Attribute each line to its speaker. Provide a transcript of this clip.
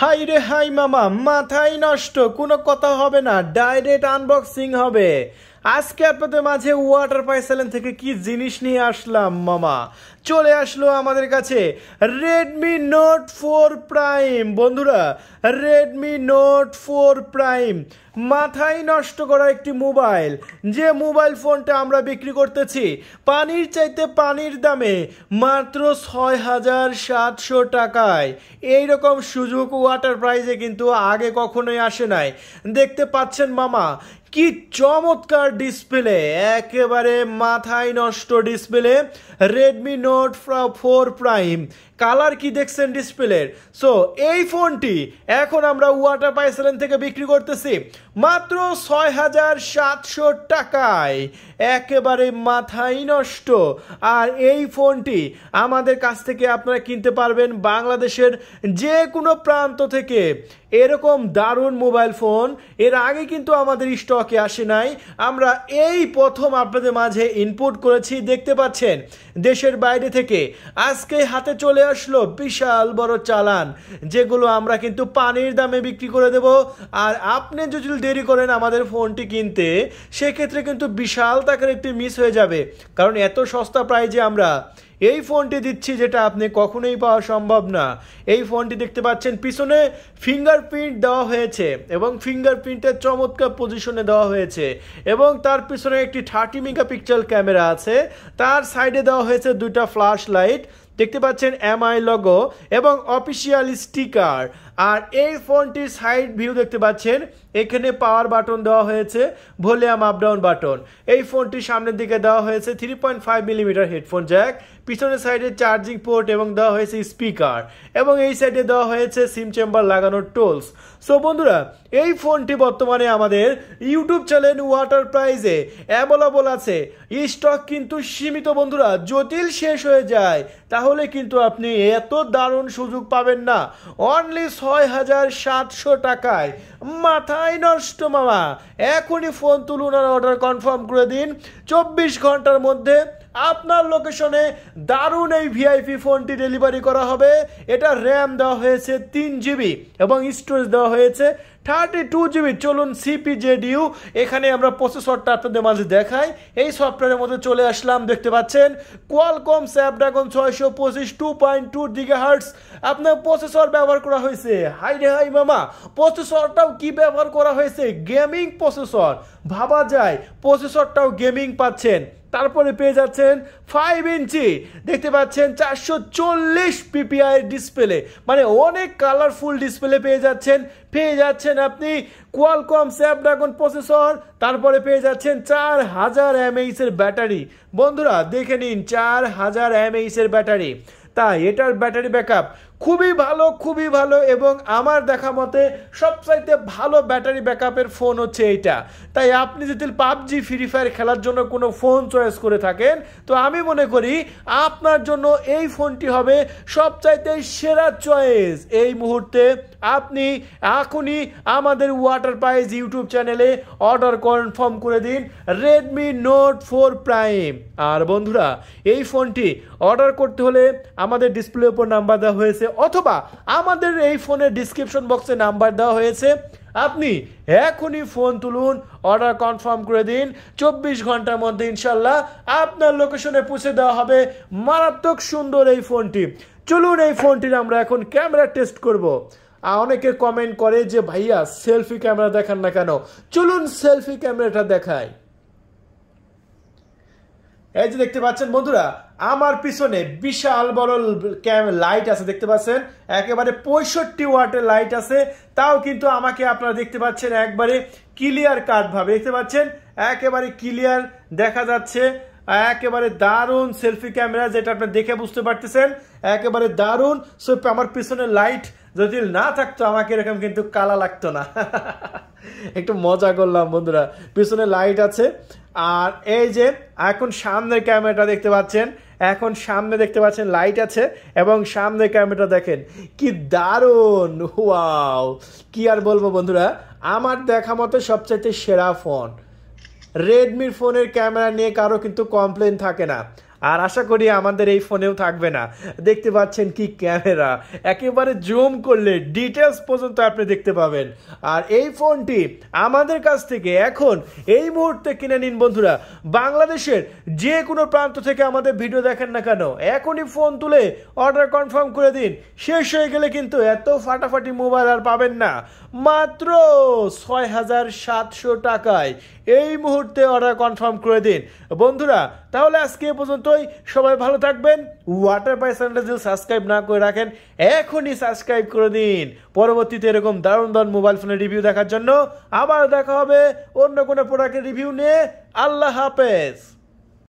Speaker 1: high রে high মামা মাথায় নষ্ট কোনো কথা হবে না ডাইরেক্ট আনবক্সিং হবে আজকে আপনাদের মাঝে ওয়াটার পাইসেলেন থেকে কি জিনিস নিয়ে আসলাম মামা চলে আসলো আমাদের কাছে রেডমি নোট ফোর প্রাইম বন্ধুরা রেডমি নোট ফোর প্রাইম মাথায় নষ্ট করা একটি মোবাইল যে মোবাইল ফোনটা আমরা বিক্রি করতেছি পানির চাইতে পানির দামে মাত্র ছয় হাজার সাতশো টাকায় এইরকম সুযোগ ওয়াটার প্রাইজে কিন্তু আগে কখনোই আসে নাই দেখতে পাচ্ছেন মামা কি চমৎকার ডিসপ্লে একেবারে মাথায় নষ্ট display Redmi Note four Prime colour কি দেখছেন ডিসপ্লের সো এই ফোনটি এখন আমরা ওয়াটার পাইসেলেন থেকে বিক্রি করতেছি মাত্র ছয় হাজার সাতশো টাকায় একেবারে মাথাই নষ্ট আর এই ফোনটি আমাদের কাছ থেকে আপনারা কিনতে পারবেন বাংলাদেশের যে কোনো প্রান্ত থেকে এরকম দারুণ মোবাইল ফোন এর আগে কিন্তু আমাদের স্টকে আসে নাই আমরা এই প্রথম আপনাদের মাঝে ইনপুট করেছি দেখতে পাচ্ছেন দেশের বাইরে থেকে আজকে হাতে চলে আসলো বিশাল বড় চালান যেগুলো আমরা কিন্তু পানির দামে বিক্রি করে দেব আর আপনি যদি দেরি করেন আমাদের ফোনটি কিনতে সেক্ষেত্রে কিন্তু বিশাল টাকার একটি মিস হয়ে যাবে কারণ এত সস্তা প্রায় যে আমরা এই ফোনটি দিচ্ছি যেটা আপনি কখনোই পাওয়া সম্ভব না এই ফোনটি দেখতে পাচ্ছেন পিছনে ফিঙ্গারপ্রিন্ট দেওয়া হয়েছে এবং ফিঙ্গারপ্রিন্টের চমৎকার পজিশনে দেওয়া হয়েছে এবং তার পিছনে একটি থার্টি মেগাপিক্সেল ক্যামেরা আছে তার সাইডে দেওয়া হয়েছে দুইটা ফ্ল্যাশ লাইট দেখতে পাচ্ছেন এমআই লগো এবং অফিসিয়াল স্টিকার আর এই ফোনটির সাইড ভিউ দেখতে পাচ্ছেন এখানে পাওয়ার বাটন দেওয়া হয়েছে ভলিউম আপডাউন বাটন এই ফোনটি সামনের দিকে দেওয়া হয়েছে three point five millimetre headphone jack পিছনের সাইডে চার্জিং পোর্ট এবং দেওয়া হয়েছে স্পিকার এবং এই সাইডে দেওয়া হয়েছে সিম চেম্বার লাগানোর টোলস সো বন্ধুরা এই ফোনটি বর্তমানে আমাদের ইউটিউব চ্যানেল ওয়াটার প্রাইজে অ্যাভেলেবল আছে স্টক কিন্তু সীমিত বন্ধুরা জটিল শেষ হয়ে যায় তাহলে কিন্তু আপনি এত দারুণ সুযোগ পাবেন না অনলি ছয় হাজার সাতশো টাকায় মাথায় নষ্ট মামা এখনই ফোন তুলুন আর অর্ডার কনফার্ম করে দিন চব্বিশ ঘন্টার মধ্যে আপনার লোকেশনে দারুণ এই ভিআইপি ফোনটি ডেলিভারি করা হবে এটা র্যাম দেওয়া হয়েছে তিন জিবি এবং স্টোরেজ দেওয়া হয়েছে থার্টি টু জিবি চলুন সিপিজেডিউ এখানে আমরা প্রসেসরটা আপনাদের মাঝে দেখাই এই সফটওয়্যারের মধ্যে চলে আসলাম দেখতে পাচ্ছেন কোয়ালকম স্যাপড্রাগন ছয়শো পঁচিশ two point two gigahertz আপনার প্রসেসর ব্যবহার করা হয়েছে হাই রে হাই মামা প্রসেসরটাও কি ব্যবহার করা হয়েছে গেমিং প্রসেসর ভাবা যায় প্রসেসরটাও গেমিং পাচ্ছেন তারপরে পেয়ে যাচ্ছেন ফাইভ ইঞ্চি দেখতে পাচ্ছেন চারশো চল্লিশ পিপিআই ডিসপ্লে মানে অনেক কালারফুল ডিসপ্লে পেয়ে যাচ্ছেন পেয়ে যাচ্ছেন আপনি কোয়ালকম স্যাপড্রাগন প্রসেসর তারপরে পেয়ে যাচ্ছেন চার হাজার এর ব্যাটারি বন্ধুরা দেখে নিন চার হাজার এর ব্যাটারি তাই এটার ব্যাটারি ব্যাকআপ খুবই ভালো খুবই ভালো এবং আমার দেখা মতে সবচাইতে ভালো ব্যাটারি ব্যাকআপের ফোন হচ্ছে এইটা তাই আপনি যদি পাবজি ফ্রি ফায়ার খেলার জন্য কোনো ফোন চয়েস করে থাকেন তো আমি মনে করি আপনার জন্য এই ফোনটি হবে সবচাইতে সেরা চয়েস এই মুহূর্তে আপনি এখনই আমাদের ওয়াটার প্রাইজ ইউটিউব চ্যানেলে অর্ডার কনফার্ম করে দিন রেডমি নোট ফোর প্রাইম আর বন্ধুরা এই ফোনটি অর্ডার করতে হলে আমাদের ডিসপ্লে ওপর নাম্বার দেওয়া হয়েছে হয়েছে অথবা আমাদের এই ফোনের ডিসক্রিপশন বক্সে নাম্বার দেওয়া হয়েছে আপনি এখনই ফোন তুলুন অর্ডার কনফার্ম করে দিন চব্বিশ ঘন্টার মধ্যে ইনশাল্লাহ আপনার লোকেশনে পৌঁছে দেওয়া হবে মারাত্মক সুন্দর এই ফোনটি চলুন এই ফোনটির আমরা এখন ক্যামেরা টেস্ট করব অনেকে কমেন্ট করে যে ভাইয়া সেলফি ক্যামেরা দেখান না কেন চলুন সেলফি ক্যামেরাটা দেখায় এই যে দেখতে পাচ্ছেন বন্ধুরা আমার পিছনে বিশাল বড় লাইট আছে দেখতে পাচ্ছেন একেবারে পঁয়ষট্টি ওয়াটের লাইট আছে তাও কিন্তু আমাকে আপনারা দেখতে পাচ্ছেন একবারে ক্লিয়ার ভাবে দেখতে পাচ্ছেন একেবারে ক্লিয়ার দেখা যাচ্ছে একেবারে দারুণ সেলফি ক্যামেরা যেটা আপনি দেখে বুঝতে পারতেছেন একেবারে দারুণ সো আমার পিছনে লাইট যদি না থাকতো আমাকে এরকম কিন্তু কালা লাগতো না একটু মজা করলাম বন্ধুরা পিছনে লাইট আছে আর এই যে এখন সামনের ক্যামেরাটা দেখতে পাচ্ছেন এখন সামনে দেখতে পাচ্ছেন লাইট আছে এবং সামনে ক্যামেরাটা দেখেন কি দারুণ ওয়াও কি আর বলবো বন্ধুরা আমার দেখা মতো সবচাইতে সেরা ফোন রেডমির ফোনের ক্যামেরা নিয়ে কারো কিন্তু কমপ্লেন থাকে না আর আশা করি আমাদের এই ফোনেও থাকবে না দেখতে পাচ্ছেন কি ক্যামেরা একেবারে জুম করলে ডিটেলস পর্যন্ত আপনি দেখতে পাবেন আর এই ফোনটি আমাদের কাছ থেকে এখন এই মুহূর্তে কিনে নিন বন্ধুরা বাংলাদেশের যে কোনো প্রান্ত থেকে আমাদের ভিডিও দেখেন না কেন এখনই ফোন তুলে অর্ডার কনফার্ম করে দিন শেষ হয়ে গেলে কিন্তু এত ফাটাফাটি মোবাইল আর পাবেন না মাত্র ছয় হাজার সাতশো টাকায় এই মুহূর্তে অর্ডার কনফার্ম করে দিন বন্ধুরা তাহলে আজকে এ পর্যন্ত পর্যন্তই সবাই ভালো থাকবেন ওয়াটার পাই চ্যানেলটা যদি সাবস্ক্রাইব না করে রাখেন এখনই সাবস্ক্রাইব করে দিন পরবর্তীতে এরকম দারুণ দারুণ মোবাইল ফোনের রিভিউ দেখার জন্য আবার দেখা হবে অন্য কোনো প্রোডাক্টের রিভিউ নিয়ে আল্লাহ হাফেজ